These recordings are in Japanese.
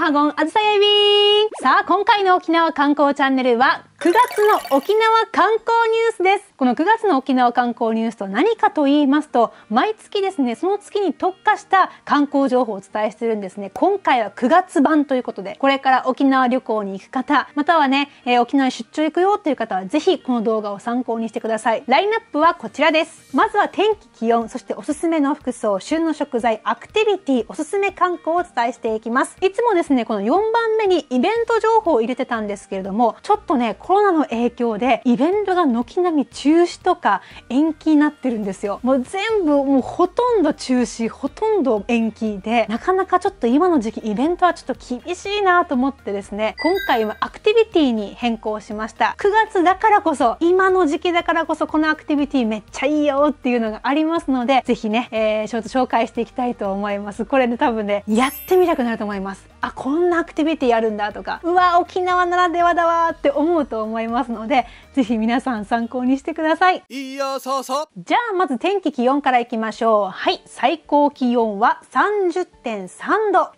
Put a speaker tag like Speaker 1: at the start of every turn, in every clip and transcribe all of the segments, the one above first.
Speaker 1: ハゴンあずさやびさあ、今回の沖縄観光チャンネルは9月の沖縄観光ニュースですこの9月の沖縄観光ニュースと何かと言いますと毎月ですねその月に特化した観光情報をお伝えしてるんですね今回は9月版ということでこれから沖縄旅行に行く方またはね、えー、沖縄出張行くよという方はぜひこの動画を参考にしてくださいラインナップはこちらですまずは天気気温そしておすすめの服装旬の食材アクティビティおすすめ観光をお伝えしていきますいつもですねこの4番目にイベント情報を入れてたんですけれどもちょっとねコロナの影響でイベントが軒並み中止とか延期になってるんですよもう全部もうほとんど中止ほとんど延期でなかなかちょっと今の時期イベントはちょっと厳しいなと思ってですね今回はアクティビティに変更しました。9月だからこそ、今の時期だからこそこのアクティビティめっちゃいいよっていうのがありますので、ぜひね、えー、ちょっと紹介していきたいと思います。これね、多分ね、やってみたくなると思います。あ、こんなアクティビティあるんだとか、うわ、沖縄ならではだわって思うと思いますので、ぜひ皆さん参考にしてください。いいよ、そうそう。じゃあ、まず天気気温からいきましょう。はい、最高気温は30.3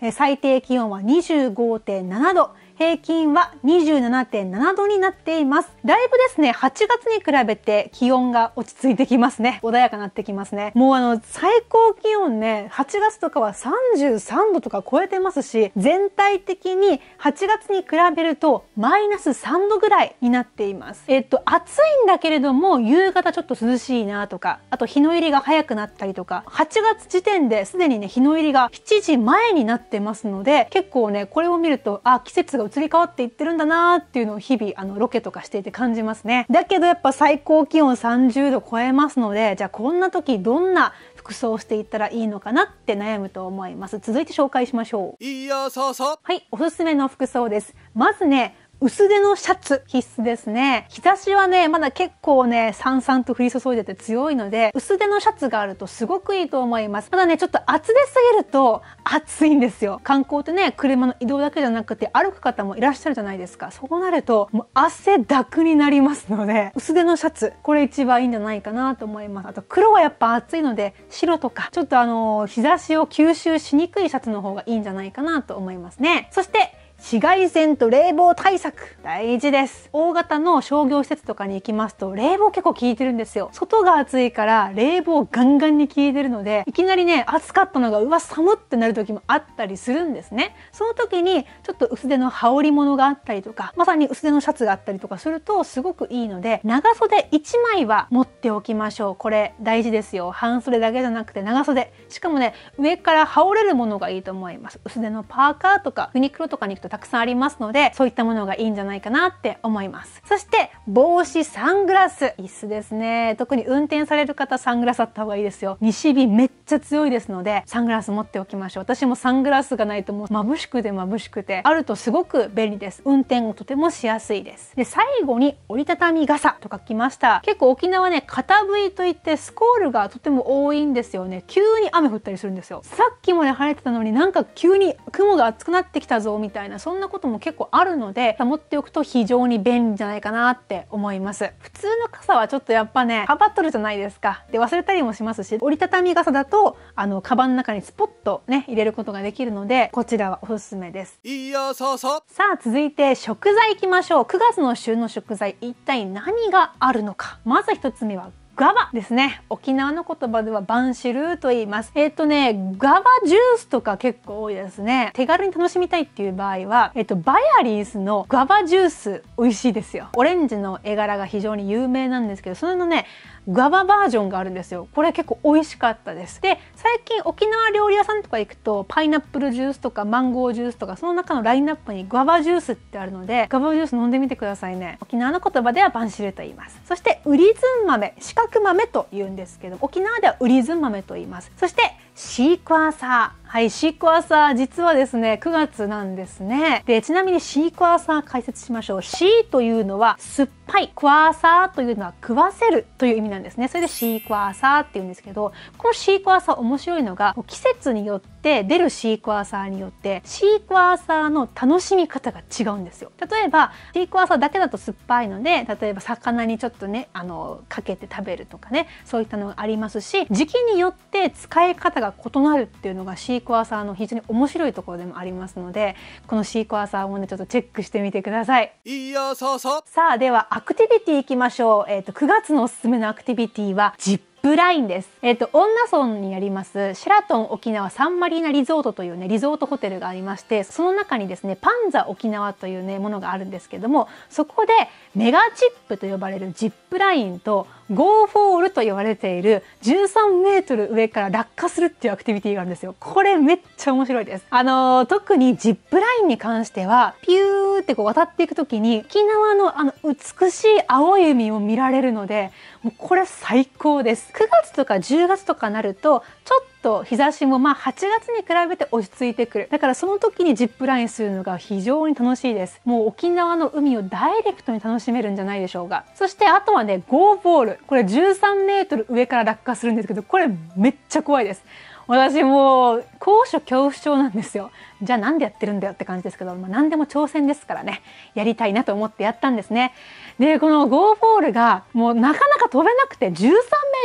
Speaker 1: 度、最低気温は25.7度、平均は27.7度になっています。だいぶですね、8月に比べて気温が落ち着いてきますね。穏やかになってきますね。もうあの、最高気温ね、8月とかは33度とか超えてますし、全体的に8月に比べるとマイナス3度ぐらいになっています。えっと、暑いんだけれども、夕方ちょっと涼しいなとか、あと日の入りが早くなったりとか、8月時点ですでにね、日の入りが7時前になってますので、結構ね、これを見ると、あ、季節が移り変わっていってるんだなっていうのを日々あのロケとかしていて感じますねだけどやっぱ最高気温30度超えますのでじゃあこんな時どんな服装していったらいいのかなって悩むと思います続いて紹介しましょういやそうそうはいおすすめの服装ですまずね薄手のシャツ必須ですね。日差しはね、まだ結構ね、さんさんと降り注いでて強いので、薄手のシャツがあるとすごくいいと思います。ただね、ちょっと厚手すぎると暑いんですよ。観光ってね、車の移動だけじゃなくて歩く方もいらっしゃるじゃないですか。そうなると、もう汗だくになりますので、薄手のシャツ、これ一番いいんじゃないかなと思います。あと黒はやっぱ暑いので、白とか、ちょっとあのー、日差しを吸収しにくいシャツの方がいいんじゃないかなと思いますね。そして、紫外線と冷房対策大事です大型の商業施設とかに行きますと冷房結構効いてるんですよ外が暑いから冷房ガンガンに効いてるのでいきなりね暑かったのがうわ寒ってなる時もあったりするんですねその時にちょっと薄手の羽織り物があったりとかまさに薄手のシャツがあったりとかするとすごくいいので長袖1枚は持っておきましょうこれ大事ですよ半袖だけじゃなくて長袖しかもね上から羽織れるものがいいと思います薄手のパーカーとかユニクロとかに行くとたくさんありますので、そういったものがいいんじゃないかなって思います。そして、帽子、サングラス、椅子ですね。特に運転される方、サングラスあった方がいいですよ。西日めっちゃ強いですので、サングラス持っておきましょう。私もサングラスがないともう眩しくて眩しくて、あるとすごく便利です。運転をとてもしやすいです。で、最後に折りたたみ傘と書きました。結構沖縄ね、片ぶいといってスコールがとても多いんですよね。急に雨降ったりするんですよ。さっきもね、晴れてたのになんか急に雲が厚くなってきたぞみたいなそんなことも結構あるので持っておくと非常に便利じゃないかなって思います普通の傘はちょっとやっぱねかばっとるじゃないですかで忘れたりもしますし折りたたみ傘だとあのカバンの中にスポッとね入れることができるのでこちらはおすすめですいやそうそうさあ続いて食材いきましょう9月の旬の食材一体何があるのかまず1つ目はガバですね。沖縄の言葉ではバンシルと言います。えっ、ー、とね、ガバジュースとか結構多いですね。手軽に楽しみたいっていう場合は、えっ、ー、と、バヤリースのガバジュース美味しいですよ。オレンジの絵柄が非常に有名なんですけど、それのね、ガババージョンがあるんですよこれ結構美味しかったですで最近沖縄料理屋さんとか行くとパイナップルジュースとかマンゴージュースとかその中のラインナップにガバジュースってあるのでガバジュース飲んでみてくださいね沖縄の言葉ではバンシルと言いますそしてウリズン豆四角豆と言うんですけど沖縄ではウリズン豆と言いますそしてシークワーサー。はい、シークワーサー、実はですね、9月なんですね。で、ちなみにシークワーサー解説しましょう。シーというのは酸っぱい、クワーサーというのは食わせるという意味なんですね。それでシークワーサーって言うんですけど、このシークワーサー面白いのが、季節によってって出るシークワーサーによってシークワーサーの楽しみ方が違うんですよ例えばシークワーサーだけだと酸っぱいので例えば魚にちょっとねあのかけて食べるとかねそういったのがありますし時期によって使い方が異なるっていうのがシークワーサーの非常に面白いところでもありますのでこのシークワーサーもねちょっとチェックしてみてくださいいやそうそうさあではアクティビティいきましょうえっ、ー、と9月のおすすめのアクティビティはジッブラインです。えっ、ー、と、女村にあります、シェラトン沖縄サンマリーナリゾートというね、リゾートホテルがありまして、その中にですね、パンザ沖縄というね、ものがあるんですけども、そこでメガチップと呼ばれるジップラインと、ゴーフォールと呼ばれている13メートル上から落下するっていうアクティビティがあるんですよ。これめっちゃ面白いです。あのー、特にジップラインに関しては、ピューってこう渡っていく時に沖縄のあの美しい青い海を見られるのでもうこれ最高です9月とか10月とかなるとちょっと日差しもまあ8月に比べて落ち着いてくるだからその時にジップラインするのが非常に楽しいですもう沖縄の海をダイレクトに楽しめるんじゃないでしょうかそしてあとはねゴーボールこれ13メートル上から落下するんですけどこれめっちゃ怖いです私もう高所恐怖症なんですよじゃあ何でやってるんだよって感じですけど、まあ、何でも挑戦ですからねやりたいなと思ってやったんですね。でこのゴーフォールがもうなかなか飛べなくて13メ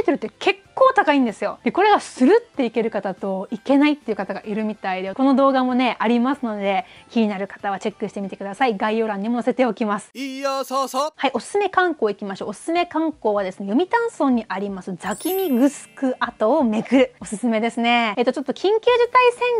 Speaker 1: ートルって結構高いんですよ。でこれがスルっていける方といけないっていう方がいるみたいでこの動画もねありますので気になる方はチェックしてみてください。概要欄にも載せておきます。いやそうそう。はいおすすめ観光行きましょう。おすすめ観光はですね読谷村にありますザキミグスク跡を巡るおすすめですね。えっ、とちょっと緊急事態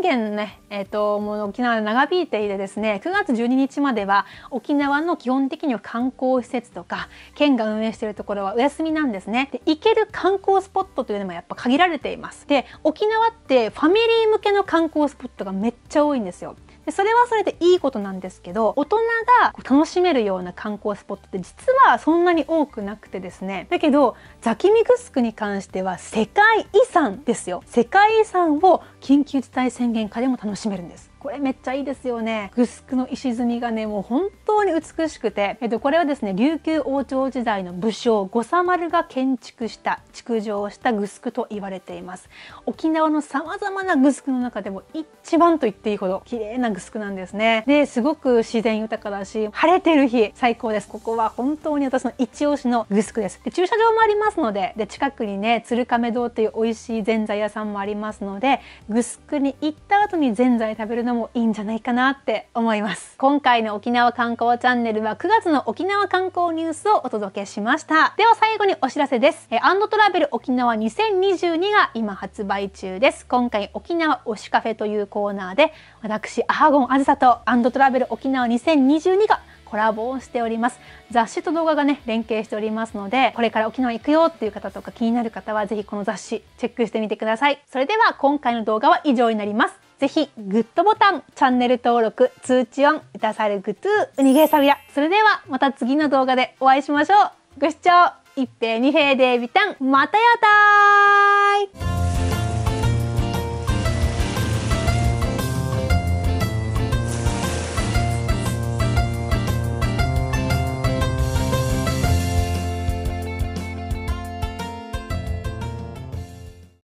Speaker 1: 宣言ねえっ、とも沖縄で長引いていてですね9月12日までは沖縄の基本的には観光施設とか県が運営しているところはお休みなんですねで行ける観光スポットというのもやっぱ限られていますで沖縄ってファミリー向けの観光スポットがめっちゃ多いんですよでそれはそれでいいことなんですけど大人が楽しめるような観光スポットって実はそんなに多くなくてですねだけどザキミグスクに関しては世界遺産ですよ世界遺産を緊急事態宣言下でも楽しめるんですこれめっちゃいいですよね。グスクの石積みがね、もう本当に美しくて、えっと、これはですね、琉球王朝時代の武将、五三丸が建築した、築城したグスクと言われています。沖縄の様々なグスクの中でも一番と言っていいほど綺麗なグスクなんですね。で、すごく自然豊かだし、晴れてる日、最高です。ここは本当に私の一押しのグスクです。で、駐車場もありますので、で、近くにね、鶴亀堂という美味しいぜんざい屋さんもありますので、グスクに行った後にぜんざい食べるのもいいんじゃないかなって思います今回の沖縄観光チャンネルは9月の沖縄観光ニュースをお届けしましたでは最後にお知らせですえアンドトラベル沖縄2022が今発売中です今回沖縄推しカフェというコーナーで私アハゴンあずさとアンドトラベル沖縄2022がコラボをしております雑誌と動画がね連携しておりますのでこれから沖縄行くよっていう方とか気になる方は是非この雑誌チェックしてみてくださいそれでは今回の動画は以上になりますぜひグッドボタン、チャンネル登録、通知音、歌さるグッズ、うにげさびら。それではまた次の動画でお会いしましょう。ご視聴一平二平でビタン、またやたーい